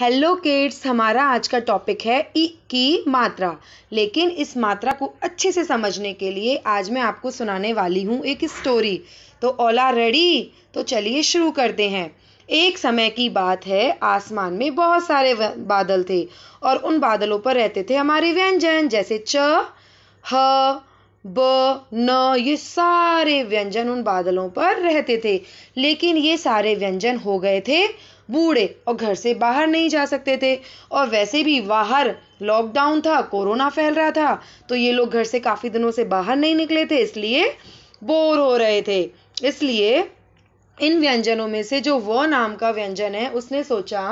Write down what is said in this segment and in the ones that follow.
hello kids हमारा आज का टॉपिक है ई की मात्रा लेकिन इस मात्रा को अच्छे से समझने के लिए आज मैं आपको सुनाने वाली हूँ एक स्टोरी तो ओला रेडी तो चलिए शुरू करते हैं एक समय की बात है आसमान में बहुत सारे बादल थे और उन बादलों पर रहते थे हमारे व्यंजन जैसे च ह ब न ये सारे व्यंजन उन बादलों पर रहते थे लेकिन ये सारे व्यंजन हो गए थे बूढ़े और घर से बाहर नहीं जा सकते थे और वैसे भी बाहर लॉकडाउन था कोरोना फैल रहा था तो ये लोग घर से काफ़ी दिनों से बाहर नहीं निकले थे इसलिए बोर हो रहे थे इसलिए इन व्यंजनों में से जो व नाम का व्यंजन है उसने सोचा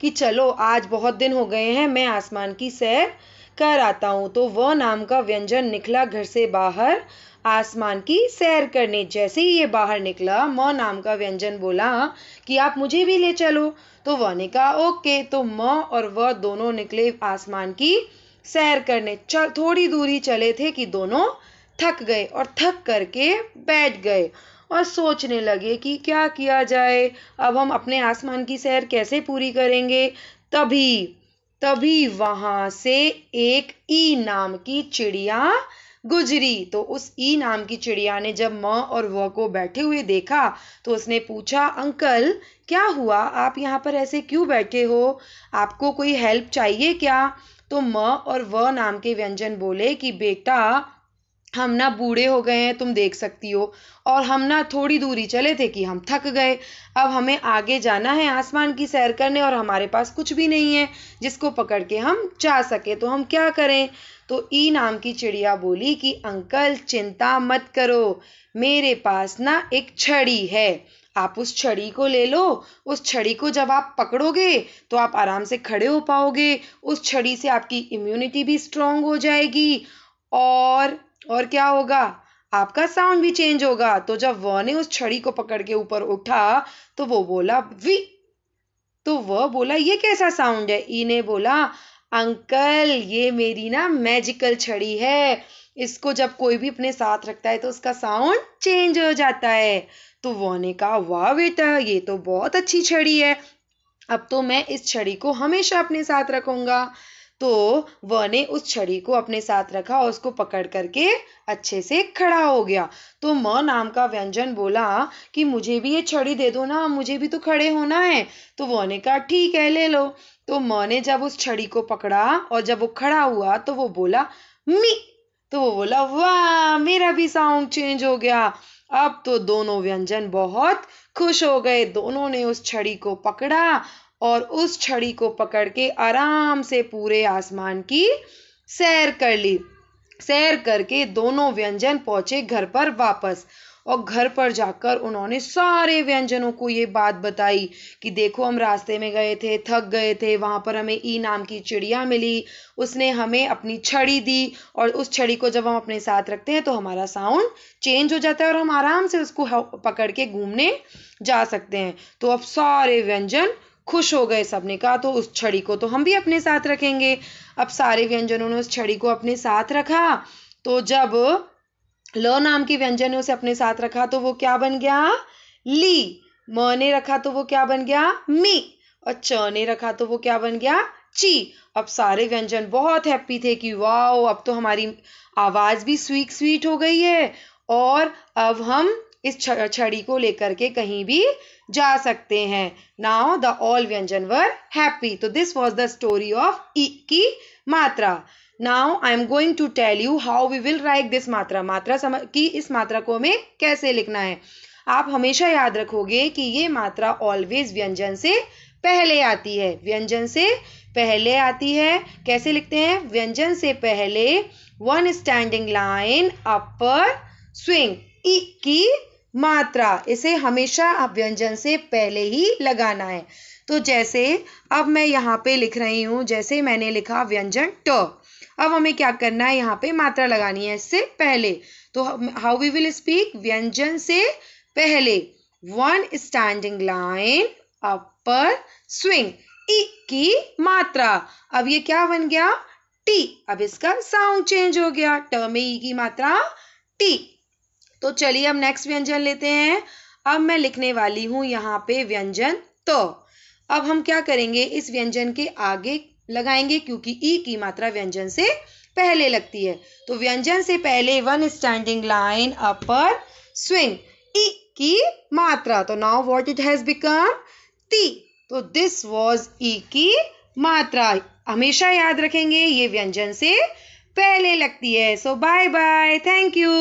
कि चलो आज बहुत दिन हो गए हैं मैं आसमान की सैर कर आता हूँ तो वह नाम का व्यंजन निकला घर से बाहर आसमान की सैर करने जैसे ही ये बाहर निकला म नाम का व्यंजन बोला कि आप मुझे भी ले चलो तो वह ने कहा ओके तो म और वह दोनों निकले आसमान की सैर करने चल थोड़ी दूरी चले थे कि दोनों थक गए और थक करके बैठ गए और सोचने लगे कि क्या किया जाए अब हम अपने आसमान की सैर कैसे पूरी करेंगे तभी तभी वहां से एक ई नाम की चिड़िया गुजरी तो उस ई नाम की चिड़िया ने जब म और व को बैठे हुए देखा तो उसने पूछा अंकल क्या हुआ आप यहाँ पर ऐसे क्यों बैठे हो आपको कोई हेल्प चाहिए क्या तो म और व नाम के व्यंजन बोले कि बेटा हम ना बूढ़े हो गए हैं तुम देख सकती हो और हम ना थोड़ी दूरी चले थे कि हम थक गए अब हमें आगे जाना है आसमान की सैर करने और हमारे पास कुछ भी नहीं है जिसको पकड़ के हम जा सके तो हम क्या करें तो ई नाम की चिड़िया बोली कि अंकल चिंता मत करो मेरे पास ना एक छड़ी है आप उस छड़ी को ले लो उस छड़ी को जब आप पकड़ोगे तो आप आराम से खड़े हो पाओगे उस छड़ी से आपकी इम्यूनिटी भी स्ट्रांग हो जाएगी और और क्या होगा आपका साउंड भी चेंज होगा तो जब व ने उस छड़ी को पकड़ के ऊपर उठा तो वो बोला वी तो वह बोला ये कैसा साउंड है ई ने बोला अंकल ये मेरी ना मैजिकल छड़ी है इसको जब कोई भी अपने साथ रखता है तो उसका साउंड चेंज हो जाता है तो वो ने कहा वाह बेटा ये तो बहुत अच्छी छड़ी है अब तो मैं इस छड़ी को हमेशा अपने साथ रखूंगा तो वह ने उस छड़ी को अपने साथ रखा और उसको पकड़ करके अच्छे से खड़ा हो गया तो म नाम का व्यंजन बोला कि मुझे भी ये छड़ी दे दो ना मुझे भी तो खड़े होना है तो वह ने कहा ठीक है ले लो तो म ने जब उस छड़ी को पकड़ा और जब वो खड़ा हुआ तो वो बोला मी तो वो बोला वाह मेरा भी साउंड चेंज हो गया अब तो दोनों व्यंजन बहुत खुश हो गए दोनों ने उस छड़ी को पकड़ा और उस छड़ी को पकड़ के आराम से पूरे आसमान की सैर कर ली सैर करके दोनों व्यंजन पहुंचे घर पर वापस और घर पर जाकर उन्होंने सारे व्यंजनों को ये बात बताई कि देखो हम रास्ते में गए थे थक गए थे वहाँ पर हमें ई नाम की चिड़िया मिली उसने हमें अपनी छड़ी दी और उस छड़ी को जब हम अपने साथ रखते हैं तो हमारा साउंड चेंज हो जाता है और हम आराम से उसको पकड़ के घूमने जा सकते हैं तो अब सारे व्यंजन खुश हो गए सबने कहा तो उस छड़ी को तो हम भी अपने साथ रखेंगे अब सारे व्यंजनों ने उस छड़ी को अपने साथ रखा तो जब ल नाम के व्यंजन ने उसे अपने साथ रखा तो वो क्या बन गया ली म ने रखा तो वो क्या बन गया मी और च ने रखा तो वो क्या बन गया ची अब सारे व्यंजन बहुत हैप्पी थे कि वाओ अब तो हमारी आवाज़ भी स्वीट स्वीट हो गई है और अब हम इस छड़ी को लेकर के कहीं भी जा सकते हैं नाउ द ऑल व्यंजन वर हैप्पी तो this was the story of ई की मात्रा now I am going to tell you how we will write this मात्रा मात्रा समझ की इस मात्रा को हमें कैसे लिखना है आप हमेशा याद रखोगे कि ये मात्रा ऑलवेज व्यंजन से पहले आती है व्यंजन से पहले आती है कैसे लिखते हैं व्यंजन से पहले one standing line upper swing ई की मात्रा इसे हमेशा आप व्यंजन से पहले ही लगाना है तो जैसे अब मैं यहाँ पे लिख रही हूँ जैसे मैंने लिखा व्यंजन ट अब हमें क्या करना है यहाँ पे मात्रा लगानी है इससे पहले तो हाउ वी विल स्पीक व्यंजन से पहले one standing line upper swing ई की मात्रा अब ये क्या बन गया टी अब इसका साउंड चेंज हो गया ट में ई e की मात्रा टी तो चलिए हम नेक्स्ट व्यंजन लेते हैं अब मैं लिखने वाली हूँ यहाँ पे व्यंजन तो अब हम क्या करेंगे इस व्यंजन के आगे लगाएंगे क्योंकि ई e की मात्रा व्यंजन से पहले लगती है तो व्यंजन से पहले one standing line upper swing ई की मात्रा तो now what it has become ती तो दिस वाज ई की मात्रा हमेशा याद रखेंगे ये व्यंजन से पहले लगती है so bye bye thank you